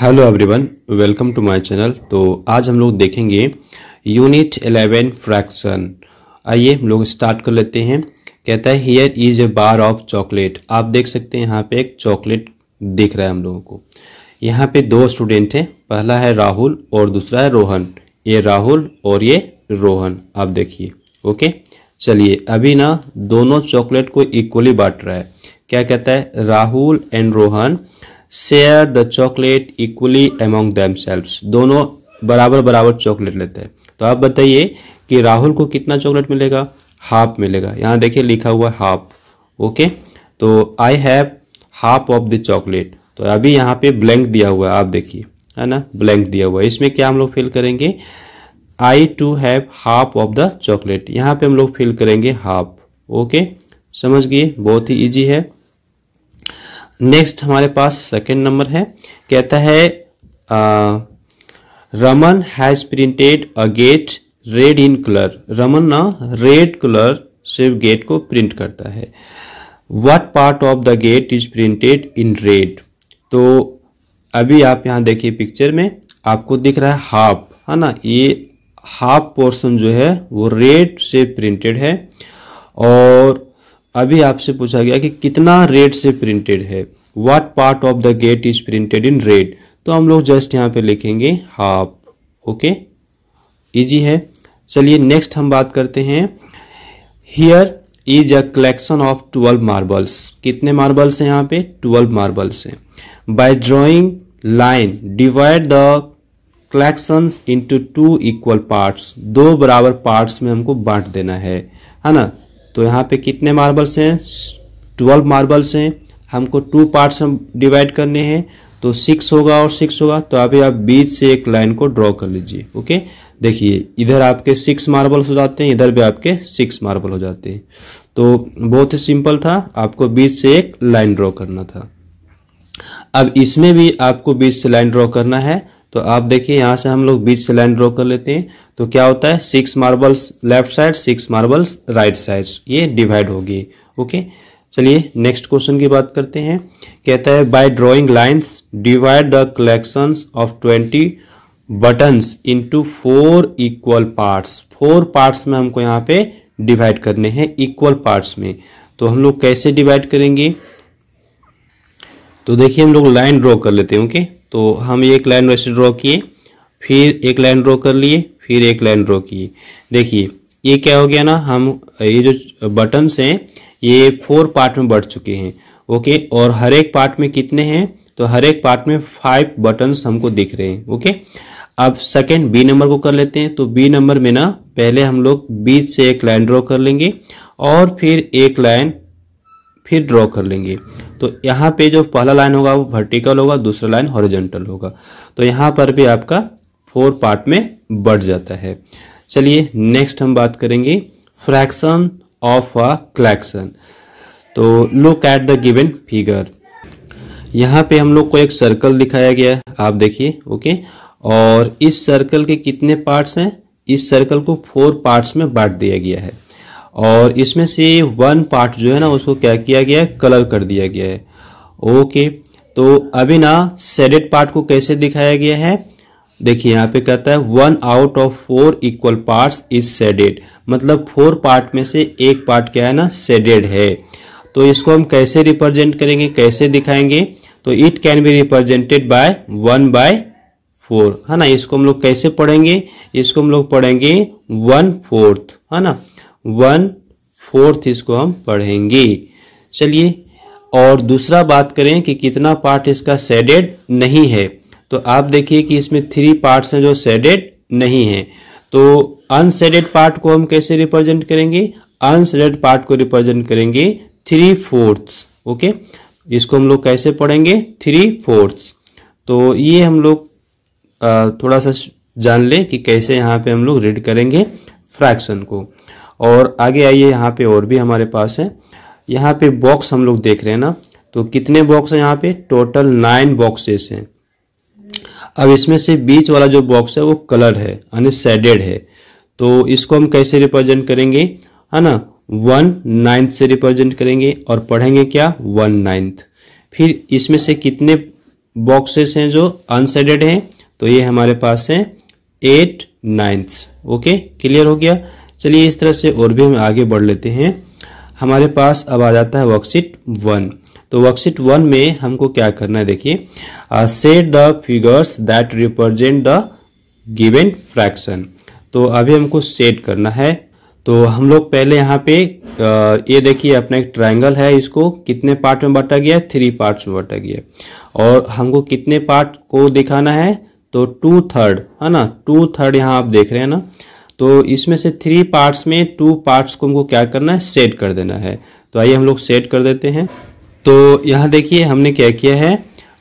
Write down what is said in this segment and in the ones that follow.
Hello everyone welcome to my channel तो आज हम लोग देखेंगे यूनिट 11 फ्रैक्शन आइए हम लोग स्टार्ट कर लेते हैं कहता है here is a bar of chocolate आप देख सकते हैं यहाँ पे एक चॉकलेट दिख रहा है हम लोगों को यहाँ पे दो स्टूडेंट हैं पहला है राहुल और दूसरा है रोहन ये राहुल और ये रोहन आप देखिए ओके चलिए अभी ना दोनों चॉकलेट को इक्वली बांट रहा है क्या कहता है Rahul and Rohan share the chocolate equally among self दोनों बराबर बराबर चॉकलेट लेते हैं तो आप बताइए कि राहुल को कितना चॉकलेट मिलेगा हाफ मिलेगा यहाँ देखिए लिखा हुआ है हाफ ओके तो I have half of the chocolate तो अभी यहाँ पे ब्लैंक दिया हुआ है आप देखिए है ना ब्लैंक दिया हुआ है इसमें क्या हम लोग फिल करेंगे I too have half of the chocolate यहाँ पे हम लोग फिल करेंगे हाफ ओके समझ गए बहुत ही ईजी है नेक्स्ट हमारे पास सेकेंड नंबर है कहता है Raman has printed a gate red in colour Raman ना रेड कलर से गेट को प्रिंट करता है what part of the gate is printed in red तो अभी आप यहाँ देखिए पिक्चर में आपको दिख रहा है हाफ है ना ये हाफ पोर्शन जो है वो रेड से प्रिंटेड है और अभी आपसे पूछा गया कि कितना रेड से प्रिंटेड है what part of the gate is printed in red तो हम लोग जस्ट यहाँ पे लिखेंगे हाफ ओके इजी है चलिए नेक्स्ट हम बात करते हैं here is a collection of twelve marbles कितने मार्बल्स हैं यहाँ पे ट्वेल्व मार्बल्स हैं by drawing line divide the collection into two equal parts दो बराबर पार्ट्स में हमको बांट देना है है ना तो यहाँ पे कितने मार्बल्स हैं ट्वेल्व मार्बल्स हैं हमको टू पार्ट्स हम डिवाइड करने हैं तो सिक्स होगा और सिक्स होगा तो अभी आप बीच से एक लाइन को ड्रॉ कर लीजिए ओके देखिए इधर आपके सिक्स मार्बल्स हो जाते हैं इधर भी आपके सिक्स मार्बल हो जाते हैं तो बहुत ही सिंपल था आपको बीच से एक लाइन ड्रॉ करना था अब इसमें भी आपको बीच से लाइन ड्रॉ करना है तो आप देखिए यहाँ से हम लोग बीच से लाइन ड्रॉ कर लेते हैं तो क्या होता है six marbles left side six marbles right side ये डिवाइड होगी ओके चलिए नेक्स्ट क्वेश्चन की बात करते हैं कहता है by drawing lines divide the collections of twenty buttons into four equal parts four parts में हमको यहाँ पे डिवाइड करने हैं इक्वल पार्ट्स में तो हम लोग कैसे डिवाइड करेंगे तो देखिए हम लोग लाइन ड्रॉ कर लेते हैं ओके तो हम एक लाइन वैसे ड्रॉ किए फिर एक लाइन ड्रॉ कर लिए फिर एक लाइन ड्रॉ किए देखिए ये क्या हो गया ना हम ये जो बटन्स हैं ये फोर पार्ट में बढ़ चुके हैं ओके और हर एक पार्ट में कितने हैं तो हर एक पार्ट में फाइव बटन हमको दिख रहे हैं ओके अब सेकेंड बी नंबर को कर लेते हैं तो बी नंबर में ना पहले हम लोग बीच से एक लाइन ड्रॉ कर लेंगे और फिर एक लाइन फिर ड्रॉ कर लेंगे तो यहाँ पे जो पहला लाइन होगा वो वर्टिकल होगा दूसरा लाइन हॉरिजेंटल होगा तो यहाँ पर भी आपका फोर पार्ट में बढ़ जाता है चलिए नेक्स्ट हम बात करेंगे फ्रैक्शन ऑफ अ कलेक्शन तो look at the given figure यहाँ पे हम लोग को एक सर्कल दिखाया गया है आप देखिए ओके और इस सर्कल के कितने पार्ट्स हैं इस सर्कल को फोर पार्ट्स में बांट दिया गया है और इसमें से वन पार्ट जो है ना उसको क्या किया गया है कलर कर दिया गया है ओके तो अभी ना सेडेड पार्ट को कैसे दिखाया गया है देखिए यहाँ पे कहता है one out of four equal parts is shaded मतलब फोर पार्ट में से एक पार्ट क्या है ना सेडेड है तो इसको हम कैसे रिप्रेजेंट करेंगे कैसे दिखाएंगे तो it can be represented by one by four है ना इसको हम लोग कैसे पढ़ेंगे इसको हम लोग पढ़ेंगे वन फोर्थ है ना वन फोर्थ इसको हम पढ़ेंगे चलिए और दूसरा बात करें कि कितना पार्ट इसका सेडेड नहीं है तो आप देखिए कि इसमें थ्री पार्ट्स हैं जो सेडेड नहीं हैं तो अनसेडेड पार्ट को हम कैसे रिप्रेजेंट करेंगे अनसेडेड पार्ट को रिप्रेजेंट करेंगे थ्री फोर्थ्स ओके इसको हम लोग कैसे पढ़ेंगे थ्री फोर्थ्स तो ये हम लोग थोड़ा सा जान लें कि कैसे यहाँ पे हम लोग रीड करेंगे फ्रैक्शन को और आगे आइए यहाँ पे और भी हमारे पास है यहाँ पे बॉक्स हम लोग देख रहे हैं ना तो कितने बॉक्स हैं यहाँ पे टोटल नाइन बॉक्सेस हैं अब इसमें से बीच वाला जो बॉक्स है वो कलर है यानी सेडेड है तो इसको हम कैसे रिप्रेजेंट करेंगे है ना वन नाइन्थ से रिप्रेजेंट करेंगे और पढ़ेंगे क्या वन नाइन्थ फिर इसमें से कितने बॉक्सेस हैं जो अनसेडेड हैं तो ये हमारे पास है एट नाइन्थ ओके क्लियर हो गया चलिए इस तरह से और भी हम आगे बढ़ लेते हैं हमारे पास अब आ जाता है वर्कशीट वन तो वर्कशीट वन में हमको क्या करना है देखिए shade the figures that represent the the fraction तो अभी हमको सेट करना है तो हम लोग पहले यहाँ पे uh, ये देखिए अपना एक ट्रायंगल है इसको कितने पार्ट में बांटा गया है थ्री पार्ट में बांटा गया है और हमको कितने पार्ट को दिखाना है तो टू थर्ड है ना टू थर्ड यहाँ आप देख रहे हैं ना तो इसमें से थ्री पार्ट्स में टू पार्ट्स को हमको क्या करना है सेट कर देना है तो आइए हम लोग सेट कर देते हैं तो यहाँ देखिए हमने क्या किया है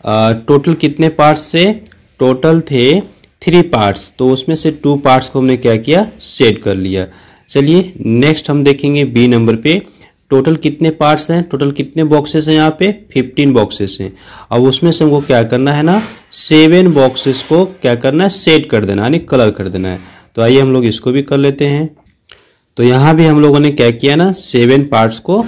टोटल कितने पार्ट्स थे टोटल थे थ्री पार्ट्स तो उसमें से टू पार्ट्स को हमने क्या किया सेट कर लिया चलिए नेक्स्ट हम देखेंगे बी नंबर पे टोटल कितने पार्ट्स हैं टोटल कितने बॉक्सेस हैं यहाँ पे 15 बॉक्सेस हैं अब उसमें से हमको क्या करना है ना सेवन बॉक्सेस को क्या करना है सेट कर देना यानी कलर कर देना है तो आइए हम लोग इसको भी कर लेते हैं तो यहाँ भी हम लोगों ने क्या किया ना सेवन पार्ट्स को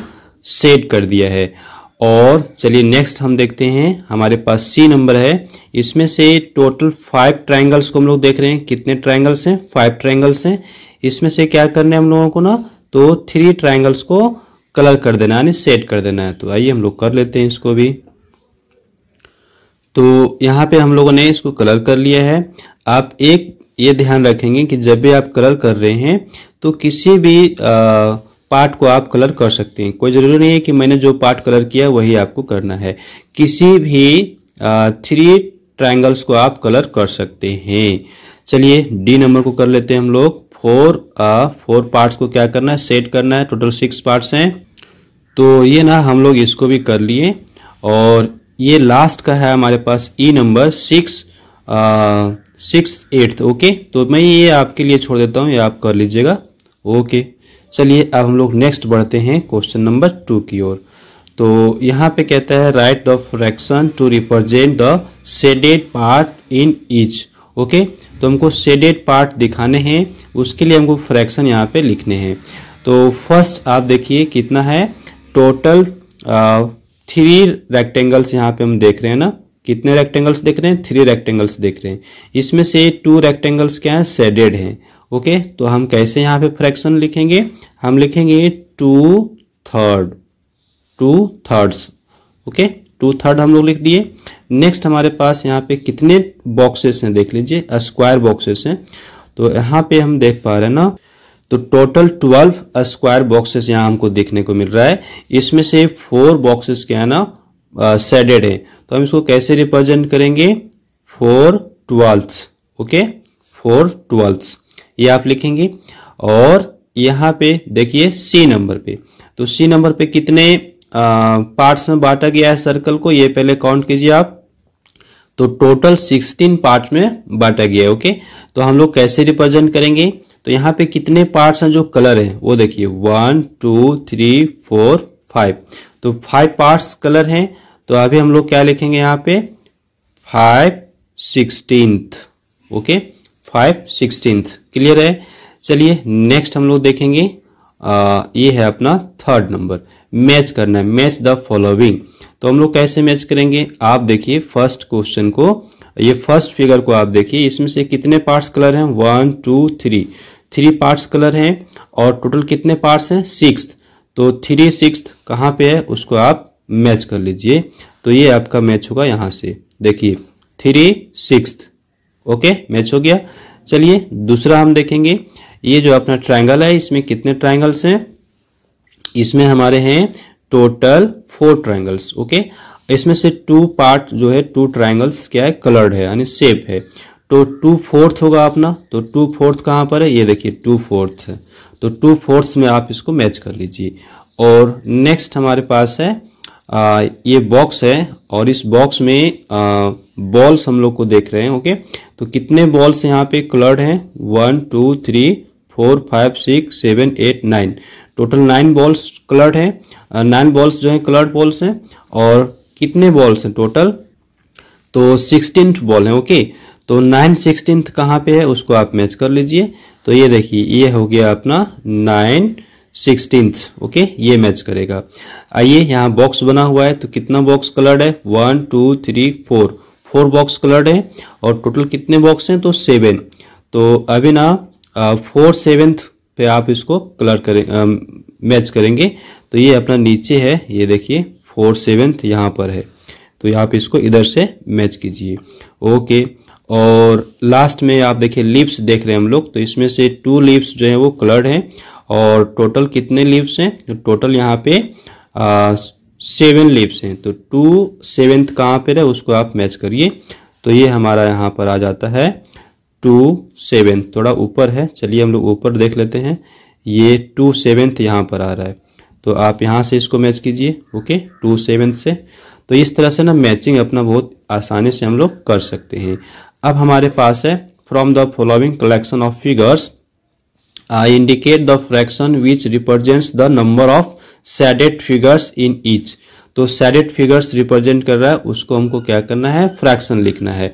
सेट कर दिया है और चलिए नेक्स्ट हम देखते हैं हमारे पास सी नंबर है इसमें से टोटल फाइव ट्राइंगल्स को हम लोग देख रहे हैं कितने ट्राइंगल्स हैं फाइव ट्राइंगल्स हैं इसमें से क्या करना है हम लोगों को ना तो थ्री ट्राइंगल्स को कलर कर देना यानी सेट कर देना है तो आइए हम लोग कर लेते हैं इसको भी तो यहाँ पे हम लोगों ने इसको कलर कर लिया है आप एक ये ध्यान रखेंगे कि जब भी आप कलर कर रहे हैं तो किसी भी आ, पार्ट को आप कलर कर सकते हैं कोई ज़रूरी नहीं है कि मैंने जो पार्ट कलर किया वही आपको करना है किसी भी थ्री ट्राइंगल्स को आप कलर कर सकते हैं चलिए डी नंबर को कर लेते हैं हम लोग फोर फोर पार्ट्स को क्या करना है सेट करना है टोटल सिक्स पार्ट्स हैं तो ये ना हम लोग इसको भी कर लिए और ये लास्ट का है हमारे पास E number six six eighth okay तो मैं ये आपके लिए छोड़ देता हूँ ये आप कर लीजिएगा ओके चलिए अब हम लोग नेक्स्ट बढ़ते हैं क्वेश्चन नंबर टू की ओर तो यहाँ पे कहता है write the fraction to represent the shaded part in each okay तो हमको सेडेड पार्ट दिखाने हैं उसके लिए हमको फ्रैक्शन यहाँ पे लिखने हैं तो फर्स्ट आप देखिए कितना है टोटल थ्री रेक्टेंगल्स यहाँ पे हम देख रहे हैं ना कितने रेक्टेंगल्स देख रहे हैं थ्री रेक्टेंगल्स देख रहे हैं इसमें से टू रेक्टेंगल्स क्या है सेडेड हैं ओके तो हम कैसे यहाँ पे फ्रैक्शन लिखेंगे हम लिखेंगे two third two thirds okay two third हम लोग लिख दिए नेक्स्ट हमारे पास यहाँ पे कितने बॉक्सेस हैं देख लीजिए स्क्वायर बॉक्सेस हैं तो यहाँ पे हम देख पा रहे हैं ना तो टोटल ट्वेल्व स्क्वायर बॉक्सेस यहाँ हमको देखने को मिल रहा है इसमें से फोर बॉक्सेस क्या है ना सेडेड है तो हम इसको कैसे रिप्रेजेंट करेंगे four twelfth okay four twelfth ये आप लिखेंगे और यहाँ पे देखिए सी नंबर पे तो सी नंबर पे कितने पार्ट्स में बांटा गया है सर्कल को ये पहले काउंट कीजिए आप तो टोटल सिक्सटीन पार्ट में बांटा गया है ओके तो हम लोग कैसे रिप्रेजेंट करेंगे तो यहाँ पे कितने पार्ट्स हैं जो कलर है वो देखिए one two three four five तो फाइव पार्ट्स कलर हैं तो अभी हम लोग क्या लिखेंगे यहाँ पे five sixteen okay five sixteenth clear है चलिए नेक्स्ट हम लोग देखेंगे आ, ये है अपना थर्ड नंबर मैच करना है मैच द फॉलोविंग तो हम लोग कैसे मैच करेंगे आप देखिए फर्स्ट क्वेश्चन को ये फर्स्ट फिगर को आप देखिए इसमें से कितने पार्ट्स कलर हैं one two three three parts colour हैं और टोटल कितने पार्ट्स हैं सिक्स तो थ्री सिक्स कहाँ पे है उसको आप मैच कर लीजिए तो ये आपका मैच होगा यहाँ से देखिए थ्री सिक्स ओके मैच हो गया चलिए दूसरा हम देखेंगे ये जो अपना ट्राइंगल है इसमें कितने ट्राइंगल्स हैं इसमें हमारे हैं टोटल फोर ट्राइंगल्स ओके इसमें से टू पार्ट जो है टू ट्राइंगल्स क्या है कलर्ड है यानी सेप है तो टू फोर्थ होगा अपना तो टू फोर्थ कहाँ पर है ये देखिए टू फोर्थ है तो टू फोर्थ में आप इसको मैच कर लीजिए और नेक्स्ट हमारे पास है आ, ये बॉक्स है और इस बॉक्स में बॉल्स हम लोग को देख रहे हैं ओके तो कितने बॉल्स यहाँ पे कलर्ड हैं one two three four five six seven eight nine total nine balls coloured हैं नाइन बॉल्स जो हैं कलर्ड बॉल्स हैं और कितने बॉल्स हैं टोटल तो सिक्सटीन बॉल हैं ओके तो नाइन सिक्सटीन कहाँ पे है उसको आप मैच कर लीजिए तो ये देखिए ये हो गया अपना नाइन सिक्सटींथ ओके ये मैच करेगा आइए यहाँ बॉक्स बना हुआ है तो कितना बॉक्स कलर्ड है one two three four four box coloured है और टोटल कितने बॉक्स हैं तो सेवन तो अभी ना फोर सेवेंथ पे आप इसको कलर करें मैच करेंगे तो ये अपना नीचे है ये देखिए फोर सेवेंथ यहाँ पर है तो आप इसको इधर से मैच कीजिए ओके और लास्ट में आप देखिए लिप्स देख रहे हैं हम लोग तो इसमें से टू लिप्स जो है वो कलर्ड हैं और टोटल कितने लीव्स हैं तो टोटल यहाँ पे सेवन लीव्स हैं तो टू सेवेंथ कहाँ पर है उसको आप मैच करिए तो ये हमारा यहाँ पर आ जाता है टू सेवेंथ थोड़ा ऊपर है चलिए हम लोग ऊपर देख लेते हैं ये टू सेवेंथ यहाँ पर आ रहा है तो आप यहाँ से इसको मैच कीजिए ओके टू सेवेंथ से तो इस तरह से ना मैचिंग अपना बहुत आसानी से हम लोग कर सकते हैं अब हमारे पास है from the following collection of figures I uh, indicate the fraction which represents the number of shaded figures in each. तो सैडेड फिगर्स रिप्रेजेंट कर रहा है उसको हमको क्या करना है फ्रैक्शन लिखना है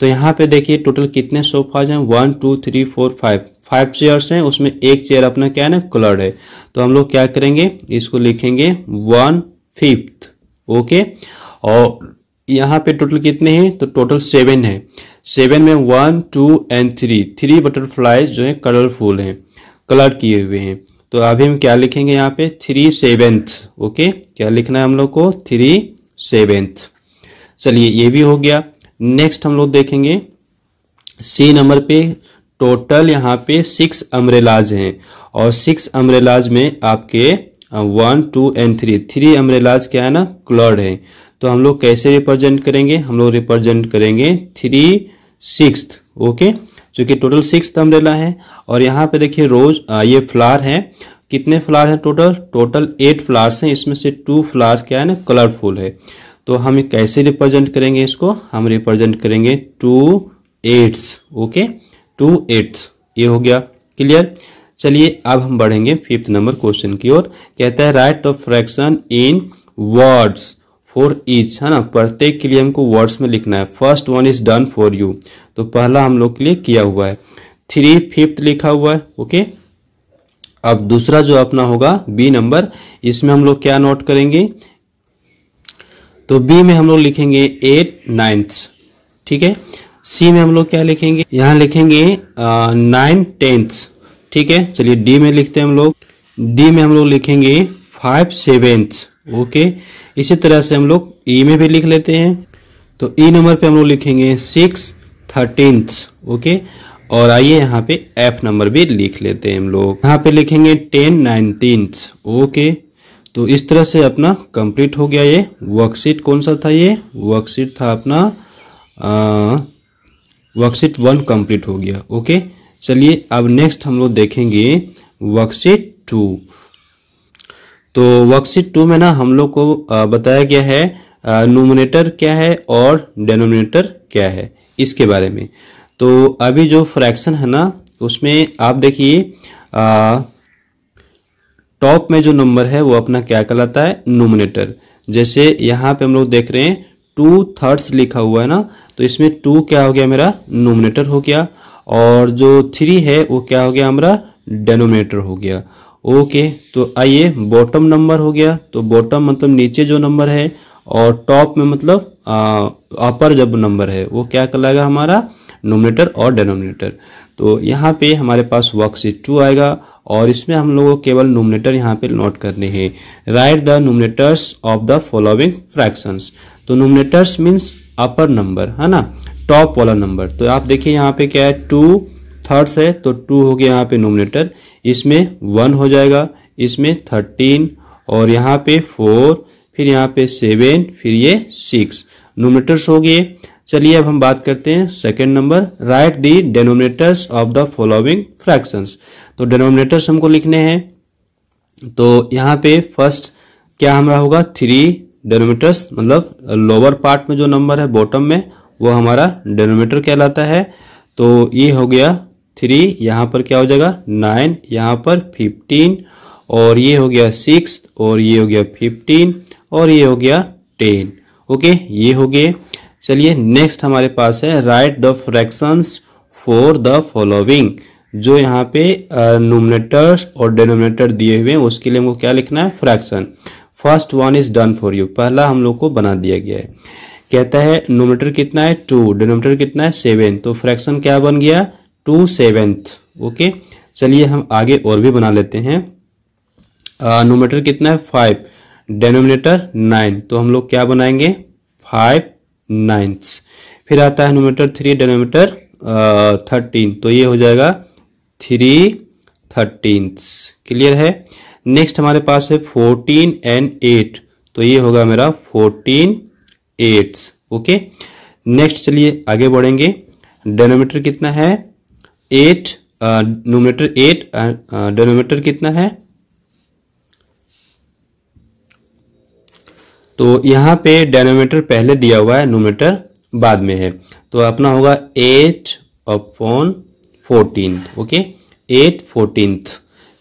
तो यहाँ पे देखिए टोटल कितने सोफाज हैं one two three four five five chairs हैं उसमें एक चेयर अपना क्या है ना कलर्ड है तो हम लोग क्या करेंगे इसको लिखेंगे वन फिफ्थ ओके और यहाँ पे टोटल कितने हैं तो टोटल सेवन है सेवन में one two and three three butterflies जो है कलरफुल हैं कलर किए हुए हैं तो अभी हम क्या लिखेंगे यहाँ पे थ्री सेवेंथ ओके क्या लिखना है हम लोग को थ्री सेवेंथ चलिए ये भी हो गया नेक्स्ट हम लोग देखेंगे सी नंबर पे टोटल यहाँ पे सिक्स अम्ब्रेलाज हैं और सिक्स अम्ब्रेलाज में आपके one two and three three umbrellas क्या है ना क्लर्ड है तो हम लोग कैसे रिप्रेजेंट करेंगे हम लोग रिप्रेजेंट करेंगे थ्री सिक्स ओके जो कि टोटल सिक्स अम्ब्रेला है और यहाँ पे देखिए रोज आ, ये फ्लार है कितने फ्लावर हैं टोटल टोटल एट फ्लावर्स हैं इसमें से टू फ्लावर्स क्या है ना कलरफुल है तो हम कैसे रिप्रेजेंट करेंगे इसको हम रिप्रेजेंट करेंगे two eighths okay two eighths ये हो गया क्लियर चलिए अब हम बढ़ेंगे फिफ्थ नंबर क्वेश्चन की ओर कहता है write the fraction in words for each है ना प्रत्येक के लिए हमको वर्ड्स में लिखना है first one is done for you तो पहला हम लोग के लिए किया हुआ है थ्री फिफ्थ लिखा हुआ है ओके अब दूसरा जो अपना होगा बी नंबर इसमें हम लोग क्या नोट करेंगे तो बी में हम लोग लिखेंगे एट नाइन्थ ठीक है सी में हम लोग क्या लिखेंगे यहां लिखेंगे नाइन टेंथ ठीक है चलिए डी में लिखते हैं हम लोग डी में हम लोग लिखेंगे फाइव सेवेंथ ओके इसी तरह से हम लोग ई e में भी लिख लेते हैं तो ई e नंबर पे हम लोग लिखेंगे सिक्स थर्टींथ ओके और आइए यहाँ पे एफ नंबर भी लिख लेते हैं हम लोग यहाँ पे लिखेंगे टेन नाइनटीन ओके तो इस तरह से अपना कंप्लीट हो गया ये वर्कशीट कौन सा था ये वर्कशीट था अपना वर्कशीट वन कंप्लीट हो गया ओके चलिए अब नेक्स्ट हम लोग देखेंगे वर्कशीट टू तो वर्कशीट टू में ना हम लोग को बताया गया है नोमिनेटर क्या है और डेनोमिनेटर क्या है इसके बारे में तो अभी जो फ्रैक्शन है ना उसमें आप देखिए टॉप में जो नंबर है वो अपना क्या कहलाता है नोमिनेटर जैसे यहाँ पे हम लोग देख रहे हैं टू थर्ड्स लिखा हुआ है ना तो इसमें टू क्या हो गया मेरा नोमिनेटर हो गया और जो थ्री है वो क्या हो गया हमारा डेनोमिनेटर हो गया ओके तो आइए बॉटम नंबर हो गया तो बॉटम मतलब नीचे जो नंबर है और टॉप में मतलब अपर जब नंबर है वो क्या कहलाएगा हमारा नोमिनेटर और डेनोमिनेटर तो यहाँ पे हमारे पास वर्कशीट टू आएगा और इसमें हम लोगों को केवल नोमिनेटर यहाँ पे नोट करने हैं write the numerators of the following fractions तो नोमिनेटर्स मीन्स अपर नंबर है ना टॉप वाला नंबर तो आप देखिए यहाँ पे क्या है टू थर्ड्स है तो टू हो गया यहाँ पे नोमिनेटर इसमें वन हो जाएगा इसमें थर्टीन और यहाँ पे फोर फिर यहाँ पे सेवन फिर ये सिक्स नोमिनेटर्स हो गए चलिए अब हम बात करते हैं second number write the denominators of the following fractions तो डेनोमिनेटर्स हमको लिखने हैं तो यहाँ पे फर्स्ट क्या हमारा होगा थ्री डेनोमीटर्स मतलब लोअर पार्ट में जो नंबर है बॉटम में वो हमारा डेनोमीटर कहलाता है तो ये हो गया थ्री यहाँ पर क्या हो जाएगा नाइन यहाँ पर फिफ्टीन और ये हो गया सिक्स और ये हो गया फिफ्टीन और ये हो गया टेन ओके ये हो गए चलिए नेक्स्ट हमारे पास है write the fractions for the following जो यहाँ पे नोमिनेटर्स uh, और डेनोमिनेटर दिए हुए हैं उसके लिए हमको क्या लिखना है fraction first one is done for you पहला हम लोग को बना दिया गया है कहता है नोमिनेटर कितना है टू डेनोमीटर कितना है सेवन तो फ्रैक्शन क्या बन गया टू सेवेंथ ओके चलिए हम आगे और भी बना लेते हैं नोमीटर कितना है फाइव डेनोमिनेटर नाइन तो हम लोग क्या बनाएंगे फाइव नाइन्थ फिर आता है नोमीटर थ्री डेनोमीटर थर्टीन तो ये हो जाएगा थ्री थर्टीन्थ क्लियर है नेक्स्ट हमारे पास है फोर्टीन एंड एट तो ये होगा मेरा फोर्टीन एट्स ओके नेक्स्ट चलिए आगे बढ़ेंगे डेनोमीटर कितना है एट नोमिनेटर एट डेनोमीटर कितना है तो यहाँ पे डायनोमीटर पहले दिया हुआ है नोमीटर बाद में है तो अपना होगा eight upon fourteen okay eight fourteen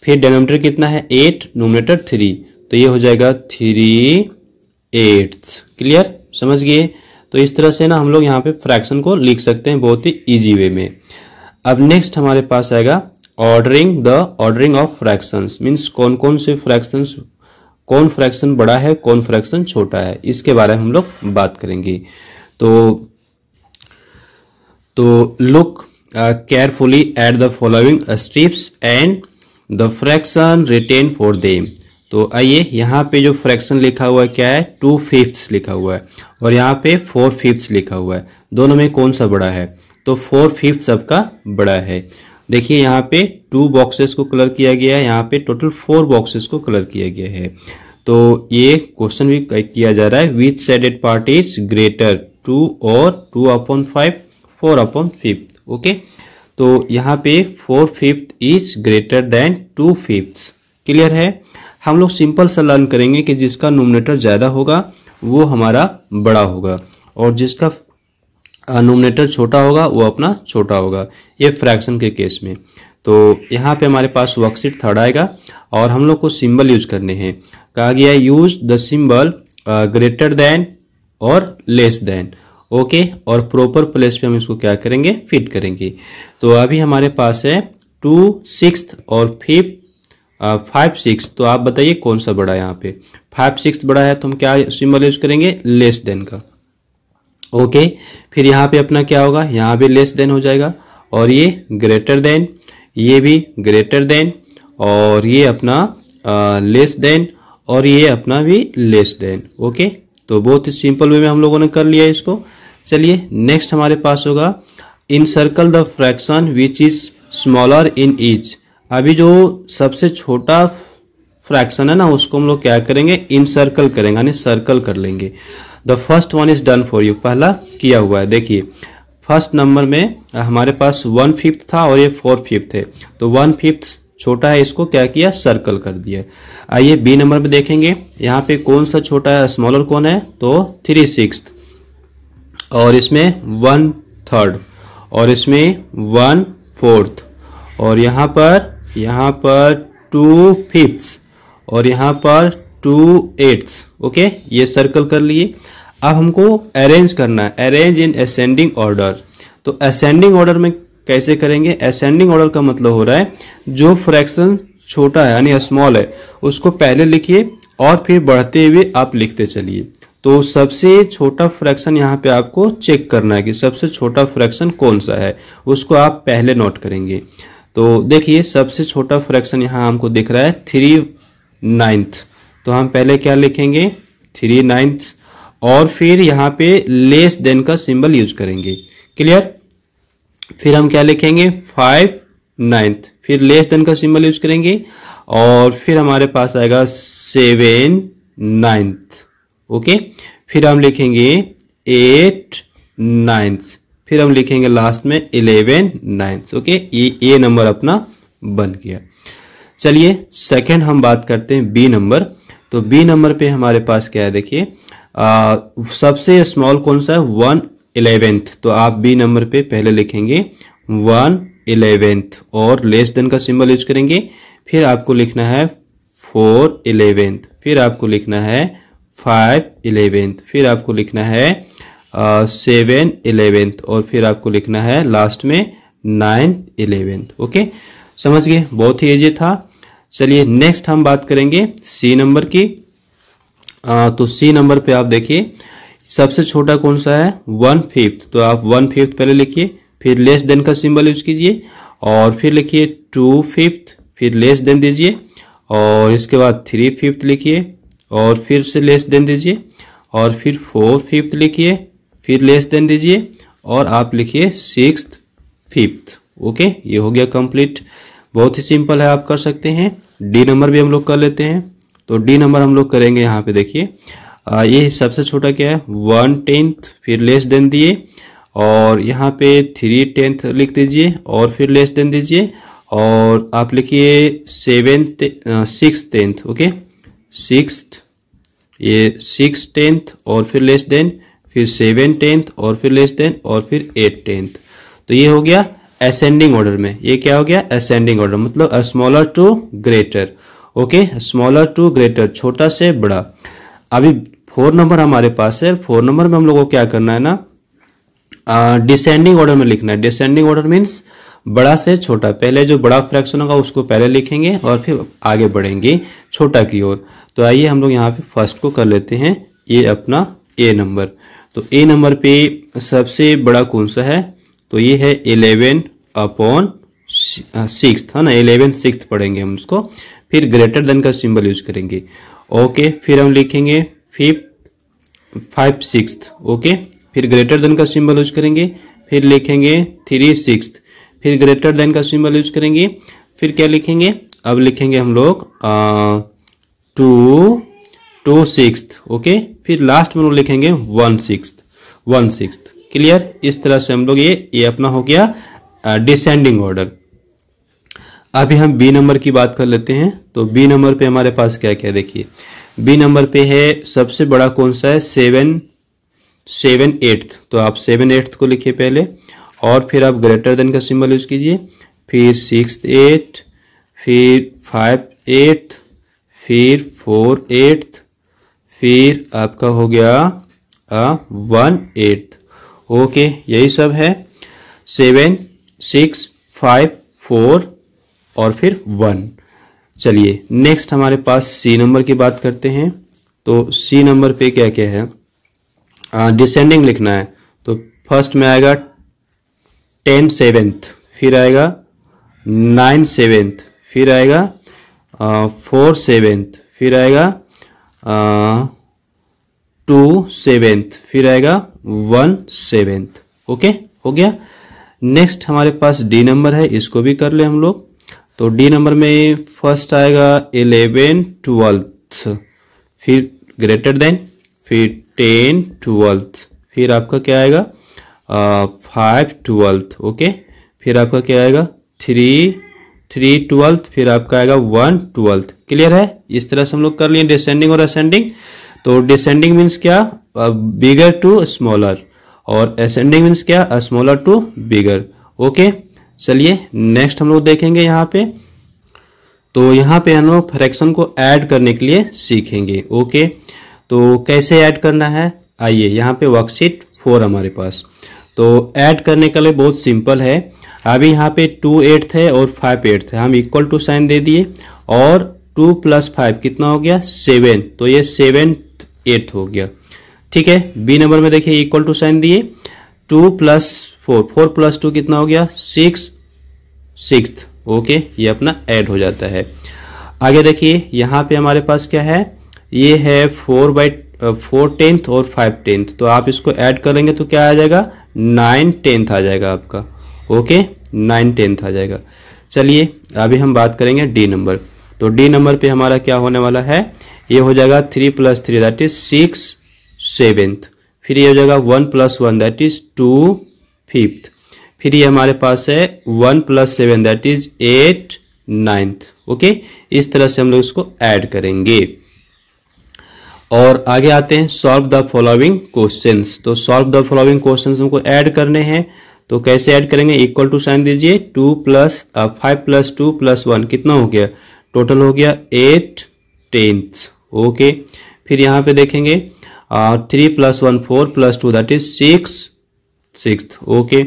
फिर डायनोमीटर कितना है एट नोमिनेटर थ्री तो ये हो जाएगा थ्री एट क्लियर समझ गए तो इस तरह से ना हम लोग यहाँ पे फ्रैक्शन को लिख सकते हैं बहुत ही इजी वे में अब नेक्स्ट हमारे पास आएगा ordering the ordering of fractions means कौन कौन से फ्रैक्शंस कौन फ्रैक्शन बड़ा है कौन फ्रैक्शन छोटा है इसके बारे में हम लोग बात करेंगे तो तो look carefully at the following strips and the fraction written for them तो आइए यहाँ पे जो फ्रैक्शन लिखा हुआ है क्या है टू फिफ्थ लिखा हुआ है और यहाँ पे फोर फिफ्थ लिखा हुआ है दोनों में कौन सा बड़ा है तो फोर फिफ्थ सबका बड़ा है देखिए यहाँ पे टू बॉक्सेस को कलर किया गया है यहाँ पे टोटल फोर बॉक्सेस को कलर किया गया है तो ये क्वेश्चन भी किया जा रहा है with shaded part is greater two और two upon five four upon fifth okay तो यहाँ पे four fifth is greater than two fifth clear है हम लोग सिंपल सा लर्न करेंगे कि जिसका नोमिनेटर ज़्यादा होगा वो हमारा बड़ा होगा और जिसका नोमिनेटर छोटा होगा वो अपना छोटा होगा ये फ्रैक्शन के केस में तो यहाँ पे हमारे पास वर्कशीट थर्ड आएगा और हम लोग को सिंबल यूज करने हैं कहा गया है use the symbol greater than और लेस देन ओके और प्रॉपर प्लेस पे हम इसको क्या करेंगे फिट करेंगे तो अभी हमारे पास है टू सिक्स और फिफ्थ फाइव सिक्स तो आप बताइए कौन सा बड़ा है यहाँ पे फाइव सिक्स बड़ा है तो हम क्या सिंबल यूज करेंगे लेस देन का ओके फिर यहाँ पे अपना क्या होगा यहाँ भी लेस देन हो जाएगा और ये ग्रेटर देन ये भी ग्रेटर देन और ये अपना लेस देन और ये अपना भी लेस देन ओके तो बहुत ही सिंपल वे में हम लोगों ने कर लिया इसको चलिए नेक्स्ट हमारे पास होगा encircle the fraction which is smaller in each अभी जो सबसे छोटा फ्रैक्शन है ना उसको हम लोग क्या करेंगे इन सर्कल करेंगे यानी सर्कल कर लेंगे the first one is done for you पहला किया हुआ है देखिए फर्स्ट नंबर में हमारे पास वन फिफ्थ था और ये फोर फिफ्थ है तो वन फिफ्थ छोटा है इसको क्या किया सर्कल कर दिया आइए बी नंबर में देखेंगे यहाँ पे कौन सा छोटा है स्मॉलर कौन है तो थ्री सिक्स और इसमें वन थर्ड और इसमें वन फोर्थ और यहाँ पर यहाँ पर टू फिफ्थ और यहाँ पर टू एट्थ ओके ये सर्कल कर लिए अब हमको अरेंज करना है अरेंज इन असेंडिंग ऑर्डर तो असेंडिंग ऑर्डर में कैसे करेंगे असेंडिंग ऑर्डर का मतलब हो रहा है जो फ्रैक्शन छोटा है यानी स्मॉल है उसको पहले लिखिए और फिर बढ़ते हुए आप लिखते चलिए तो सबसे छोटा फ्रैक्शन यहाँ पे आपको चेक करना है कि सबसे छोटा फ्रैक्शन कौन सा है उसको आप पहले नोट करेंगे तो देखिए सबसे छोटा फ्रैक्शन यहाँ हमको दिख रहा है थ्री नाइन्थ तो हम पहले क्या लिखेंगे थ्री नाइन्थ और फिर यहाँ पे लेस देन का सिंबल यूज करेंगे क्लियर फिर हम क्या लिखेंगे फाइव नाइन्थ फिर लेस देन का सिंबल यूज करेंगे और फिर हमारे पास आएगा सेवन नाइन्थ ओके फिर हम लिखेंगे एट नाइन्थ फिर हम लिखेंगे लास्ट में इलेवन नाइन्थ ओके ये ए नंबर अपना बन गया चलिए सेकंड हम बात करते हैं बी नंबर तो बी नंबर पे हमारे पास क्या है देखिए सबसे स्मॉल कौन सा है वन इलेवेंथ तो आप बी नंबर पे पहले लिखेंगे वन इलेवेंथ और लेस देन का सिंबल यूज करेंगे फिर आपको लिखना है फोर इलेवेंथ फिर आपको लिखना है फाइव इलेवेंथ फिर आपको लिखना है सेवन इलेवेंथ और फिर आपको लिखना है लास्ट में नाइन्थ इलेवेंथ ओके समझ गए बहुत ही ईजी था चलिए नेक्स्ट हम बात करेंगे सी नंबर की आ, तो सी नंबर पे आप देखिए सबसे छोटा कौन सा है वन फिफ्थ तो आप वन फिफ्थ पहले लिखिए फिर लेस देन का सिंबल यूज कीजिए और फिर लिखिए टू फिफ्थ फिर लेस देन दीजिए और इसके बाद थ्री फिफ्थ लिखिए और फिर से लेस देन दीजिए और फिर फोर फिफ्थ लिखिए फिर लेस देन दीजिए और आप लिखिए सिक्स फिफ्थ ओके ये हो गया कंप्लीट बहुत ही सिंपल है आप कर सकते हैं डी नंबर भी हम लोग कर लेते हैं तो डी नंबर हम लोग करेंगे यहाँ पे देखिए ये सबसे छोटा क्या है वन टेंथ फिर लेस देन दिए और यहाँ पे थ्री टेंथ लिख दीजिए और फिर लेस देन दीजिए और आप लिखिए seven six tenth okay six ये सिक्स टेंथ और फिर लेस देन फिर सेवन टेंथ और फिर लेस देन और फिर एट टेंथ तो ये हो गया असेंडिंग ऑर्डर में ये क्या हो गया असेंडिंग ऑर्डर मतलब smaller to greater okay smaller to greater छोटा से बड़ा अभी फोर नंबर हमारे पास है फोर नंबर में हम लोग को क्या करना है ना डिसेंडिंग ऑर्डर में लिखना है डिसेंडिंग ऑर्डर मीन्स बड़ा से छोटा पहले जो बड़ा फ्रैक्शन होगा उसको पहले लिखेंगे और फिर आगे बढ़ेंगे छोटा की ओर तो आइए हम लोग यहाँ पे फर्स्ट को कर लेते हैं ये अपना ए नंबर तो ए नंबर पे सबसे बड़ा कौन सा है तो ये है इलेवन अपॉन सिक्स है ना इलेवन सिक्स पढ़ेंगे हम उसको फिर ग्रेटर देन का सिंबल यूज करेंगे ओके फिर हम लिखेंगे फिफ्थ फाइव सिक्स ओके फिर ग्रेटर देन का सिंबल यूज करेंगे फिर लिखेंगे थ्री सिक्स फिर ग्रेटर देन का सिंबल यूज करेंगे फिर क्या लिखेंगे अब लिखेंगे हम लोग टू टू सिक्स ओके फिर लास्ट में लिखेंगे one six one six clear इस तरह से हम लोग ये ये अपना हो गया डिसेंडिंग ऑर्डर अभी हम बी नंबर की बात कर लेते हैं तो बी नंबर पे हमारे पास क्या क्या देखिए बी नंबर पे है सबसे बड़ा कौन सा है सेवन सेवन एट्थ तो आप सेवन एट्थ को लिखिए पहले और फिर आप ग्रेटर देन का सिंबल यूज कीजिए फिर सिक्स एट फिर फाइव एट्थ फिर फोर एट्थ फिर आपका हो गया वन एट्थ ओके यही सब है सेवन सिक्स फाइव फोर और फिर वन चलिए नेक्स्ट हमारे पास सी नंबर की बात करते हैं तो सी नंबर पे क्या क्या है डिसेंडिंग लिखना है तो फर्स्ट में आएगा टेन सेवेंथ फिर आएगा नाइन सेवेंथ फिर आएगा फोर सेवेंथ फिर आएगा टू सेवेंथ फिर आएगा वन सेवेंथ ओके हो गया नेक्स्ट हमारे पास डी नंबर है इसको भी कर ले हम लोग तो डी नंबर में फर्स्ट आएगा इलेवन ट्वेल्थ फिर ग्रेटर देन फिर टेन ट्वेल्थ फिर आपका क्या आएगा फाइव ट्वेल्थ ओके फिर आपका क्या आएगा थ्री थ्री ट्वेल्थ फिर आपका आएगा वन ट्वेल्थ क्लियर है इस तरह से हम लोग कर लिए डिसेंडिंग और असेंडिंग तो डिसेंडिंग मीन्स क्या बिगर टू स्मॉलर और असेंडिंग मीन्स क्या स्मॉलर टू बिगर ओके चलिए नेक्स्ट हम लोग देखेंगे यहाँ पे तो यहाँ पे हम लोग फ्रैक्शन को ऐड करने के लिए सीखेंगे ओके तो कैसे ऐड करना है आइए यहाँ पे वर्कशीट फोर हमारे पास तो ऐड करने के लिए बहुत सिंपल है अभी यहाँ पे टू एट है और फाइव एट है हम इक्वल टू साइन दे दिए और टू प्लस फाइव कितना हो गया सेवन तो ये सेवन एट हो गया ठीक है बी नंबर में देखिए इक्वल टू साइन दिए two plus four four plus two कितना हो गया सिक्स सिक्स ओके ये अपना ऐड हो जाता है आगे देखिए यहाँ पे हमारे पास क्या है ये है फोर बाई फोर टेंथ और फाइव टेंथ तो आप इसको ऐड करेंगे तो क्या आ जाएगा नाइन टेंथ आ जाएगा आपका ओके नाइन टेंथ आ जाएगा चलिए अभी हम बात करेंगे डी नंबर तो डी नंबर पे हमारा क्या होने वाला है ये हो जाएगा three plus three that is six seventh फिर ये हो जाएगा one plus one that is two fifth फिर ये हमारे पास है one plus seven that is eight ninth okay इस तरह से हम लोग इसको ऐड करेंगे और आगे आते हैं सॉल्व द फॉलोइंग क्वेश्चंस तो सॉल्व द फॉलोइंग क्वेश्चंस हमको ऐड करने हैं तो कैसे ऐड करेंगे इक्वल टू साइन दीजिए two plus five plus two plus one कितना हो गया टोटल हो गया एट टेंथ ओके फिर यहां पे देखेंगे three plus one four plus two that is six six okay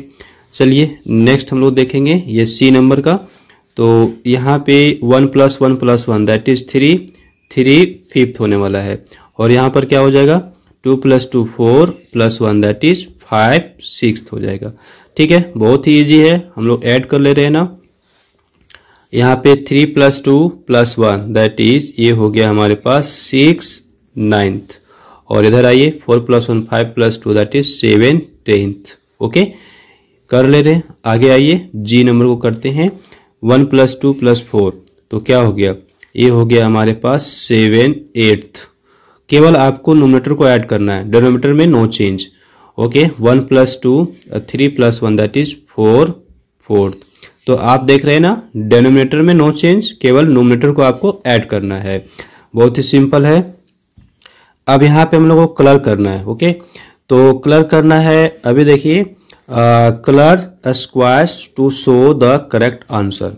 चलिए नेक्स्ट हम लोग देखेंगे ये सी नंबर का तो यहाँ पे one plus one plus one that is three three fifth होने वाला है और यहाँ पर क्या हो जाएगा two plus two four plus one that is five six हो जाएगा ठीक है बहुत ही ईजी है हम लोग ऐड कर ले रहे हैं ना यहाँ पे three plus two plus one that is ये हो गया हमारे पास सिक्स नाइन्थ और इधर आइए four plus one five plus two that is seven tenth okay कर ले रहे हैं आगे आइए जी नंबर को करते हैं one plus two plus four तो क्या हो गया ये हो गया हमारे पास सेवन एट्थ केवल आपको नोमीटर को ऐड करना है डेनोमीटर में no change okay one plus two three plus one that is four fourth तो आप देख रहे हैं ना डेनोमीटर में नो चेंज केवल नोमीटर को आपको ऐड करना है बहुत ही सिंपल है अब यहाँ पे हम लोग को कलर करना है ओके तो कलर करना है अभी देखिए colour squares to show the correct answer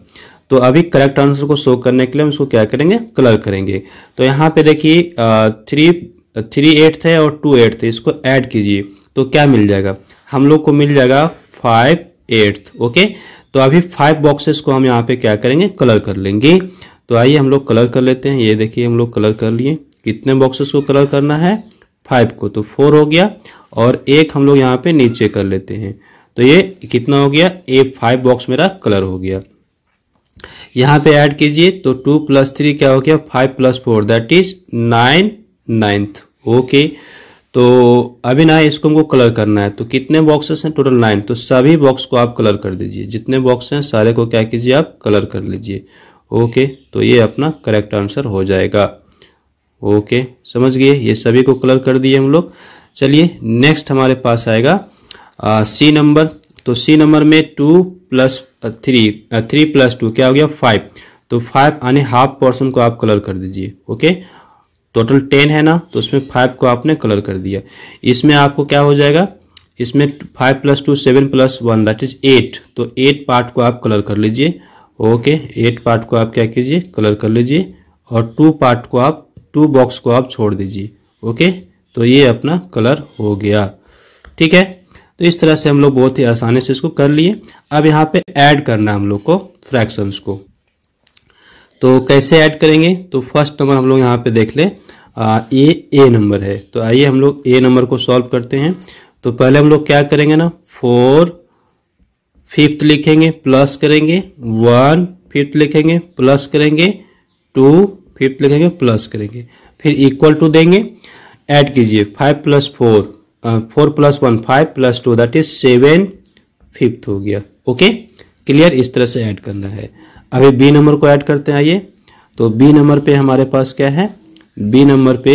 तो अभी करेक्ट आंसर को शो करने के लिए हम इसको क्या करेंगे कलर करेंगे तो यहाँ पे देखिए थ्री थ्री एट है और टू एट है इसको ऐड कीजिए तो क्या मिल जाएगा हम लोग को मिल जाएगा फाइव एट्थ ओके तो अभी फाइव बॉक्सेस को हम यहाँ पे क्या करेंगे कलर कर लेंगे तो आइए हम लोग कलर कर लेते हैं ये देखिए हम लोग कलर कर लिए कितने बॉक्सेस को कलर करना है फाइव को तो फोर हो गया और एक हम लोग यहाँ पे नीचे कर लेते हैं तो ये कितना हो गया ए फाइव बॉक्स मेरा कलर हो गया यहाँ पे ऐड कीजिए तो टू प्लस थ्री क्या हो गया five plus four that is nine ninth okay तो अभी ना इसको हमको कलर करना है तो कितने बॉक्सेस हैं टोटल नाइन तो सभी बॉक्स को आप कलर कर दीजिए जितने बॉक्स हैं सारे को क्या कीजिए आप कलर कर लीजिए ओके तो ये अपना करेक्ट आंसर हो जाएगा ओके समझ गए ये सभी को कलर कर दिए हम लोग चलिए नेक्स्ट हमारे पास आएगा आ, सी नंबर तो सी नंबर में two plus three three plus two क्या हो गया फाइव तो फाइव यानी हाफ पोर्सन को आप कलर कर दीजिए ओके टोटल टेन है ना तो उसमें फाइव को आपने कलर कर दिया इसमें आपको क्या हो जाएगा इसमें five plus two seven plus one that is eight तो एट पार्ट को आप कलर कर लीजिए ओके एट पार्ट को आप क्या कीजिए कलर कर लीजिए और टू पार्ट को आप टू बॉक्स को आप छोड़ दीजिए ओके तो ये अपना कलर हो गया ठीक है तो इस तरह से हम लोग बहुत ही आसानी से इसको कर लिए अब यहाँ पे ऐड करना हम लोग को फ्रैक्शंस को तो कैसे ऐड करेंगे तो फर्स्ट नंबर हम लोग यहाँ पे देख ले आ, ए ए नंबर है तो आइए हम लोग ए नंबर को सॉल्व करते हैं तो पहले हम लोग क्या करेंगे ना फोर फिफ्थ लिखेंगे प्लस करेंगे वन फिफ्थ लिखेंगे प्लस करेंगे टू फिफ्थ लिखेंगे प्लस करेंगे फिर इक्वल टू देंगे ऐड कीजिए five plus four four plus one five plus two that is seven fifth हो गया ओके क्लियर इस तरह से ऐड करना है अभी बी नंबर को ऐड करते हैं आइए तो बी नंबर पे हमारे पास क्या है बी नंबर पे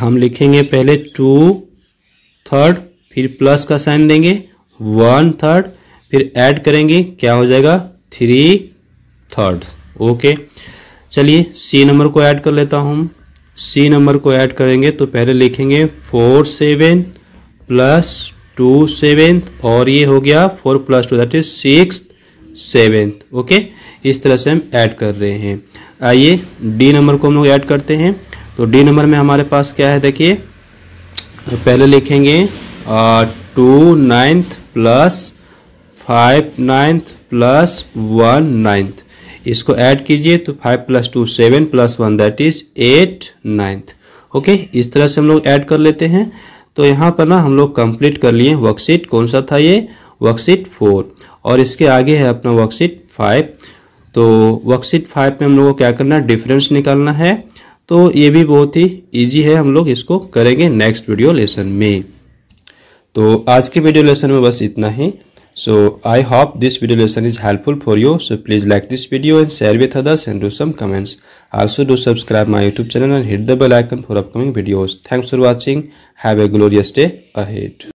हम लिखेंगे पहले टू थर्ड फिर प्लस का साइन देंगे वन थर्ड फिर ऐड करेंगे क्या हो जाएगा थ्री थर्ड ओके okay. चलिए सी नंबर को ऐड कर लेता हूँ सी नंबर को ऐड करेंगे तो पहले लिखेंगे four seven plus two seventh और ये हो गया four plus two that is six seventh okay इस तरह से हम ऐड कर रहे हैं आइए डी नंबर को हम लोग ऐड करते हैं तो डी नंबर में हमारे पास क्या है देखिए पहले लिखेंगे two ninth plus five ninth plus one ninth इसको ऐड कीजिए तो five plus two seven plus one that is eight ninth okay इस तरह से हम लोग ऐड कर लेते हैं तो यहाँ पर ना हम लोग कंप्लीट कर लिए वर्कशीट कौन सा था ये वर्कशीट फोर और इसके आगे है अपना वर्कशीट फाइव तो वर्कशीट फाइव में हम लोग को क्या करना है डिफरेंस निकालना है तो ये भी बहुत ही ईजी है हम लोग इसको करेंगे नेक्स्ट वीडियो लेसन में तो आज के वीडियो लेसन में बस इतना ही So I hope this video lesson is helpful for you. So please like this video and share with others and do some comments. Also do subscribe my YouTube channel and hit the bell icon for upcoming videos. Thanks for watching. Have a glorious day ahead.